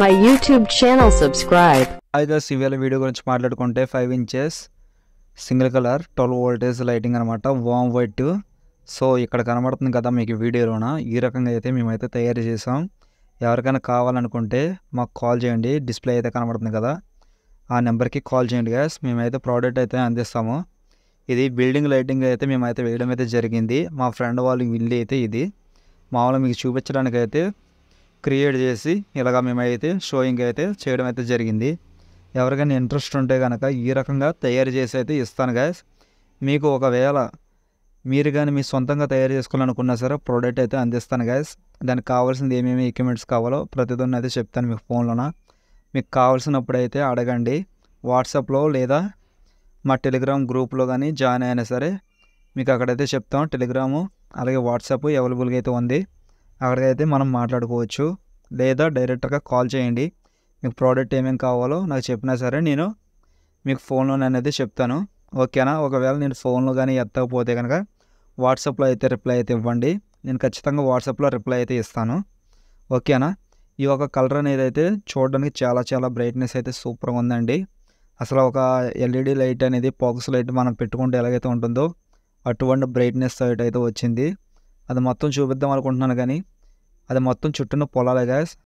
my YouTube channel subscribe అయితే ఇవాళ video గురించి మాట్లాడుకుంటే five inches single colour twelve voltage lighting అనమాట వామ్ వైట్ సో ఇక్కడ కనబడుతుంది కదా మీకు వీడియోలోన ఈ రకంగా అయితే మేమైతే తయారు చేసాం ఎవరికైనా కావాలనుకుంటే మాకు కాల్ చేయండి డిస్ప్లే అయితే కనబడుతుంది కదా ఆ నెంబర్కి కాల్ చేయండి గ్యాస్ మేమైతే ప్రోడక్ట్ అయితే అందిస్తాము ఇది బిల్డింగ్ లైటింగ్ అయితే మేమైతే వేయడం అయితే జరిగింది మా ఫ్రెండ్ వాళ్ళ ఇల్లు అయితే ఇది మామూలుగా మీకు చూపించడానికి అయితే క్రియేట్ చేసి ఇలాగ మేమైతే షోయింగ్ అయితే చేయడం అయితే జరిగింది ఎవరికైనా ఇంట్రెస్ట్ ఉంటే కనుక ఈ రకంగా తయారు చేసి అయితే ఇస్తాను గాయస్ మీకు ఒకవేళ మీరు కానీ మీ సొంతంగా తయారు చేసుకోవాలనుకున్నా సరే ప్రోడక్ట్ అయితే అందిస్తాను గాయస్ దానికి కావాల్సింది ఏమేమి ఎక్విప్మెంట్స్ కావాలో ప్రతిదొన్ని అయితే చెప్తాను మీకు ఫోన్లోన మీకు కావాల్సినప్పుడు అయితే అడగండి వాట్సాప్లో లేదా మా టెలిగ్రామ్ గ్రూప్లో కానీ జాయిన్ అయినా సరే మీకు అక్కడైతే చెప్తాం టెలిగ్రాము అలాగే వాట్సాప్ అవైలబుల్గా అయితే ఉంది అక్కడికైతే మనం మాట్లాడుకోవచ్చు లేదా డైరెక్ట్గా కాల్ చేయండి మీకు ప్రోడక్ట్ ఏమేమి కావాలో నాకు చెప్పినా సరే నేను మీకు ఫోన్లో అనేది చెప్తాను ఓకేనా ఒకవేళ నేను ఫోన్లో కానీ ఎత్తకపోతే కనుక వాట్సాప్లో అయితే రిప్లై అయితే ఇవ్వండి నేను ఖచ్చితంగా వాట్సాప్లో రిప్లై అయితే ఇస్తాను ఓకేనా ఈ యొక్క కలర్ అనేది అయితే చూడడానికి చాలా చాలా బ్రైట్నెస్ అయితే సూపర్గా ఉందండి అసలు ఒక ఎల్ఈడి లైట్ అనేది ఫోకస్ లైట్ మనం పెట్టుకుంటే ఎలాగైతే ఉంటుందో అటువంటి బ్రైట్నెస్ అయితే వచ్చింది అది మొత్తం చూపిద్దాం అనుకుంటున్నాను కానీ అది మొత్తం చుట్టూన పొలాలే గ్యాస్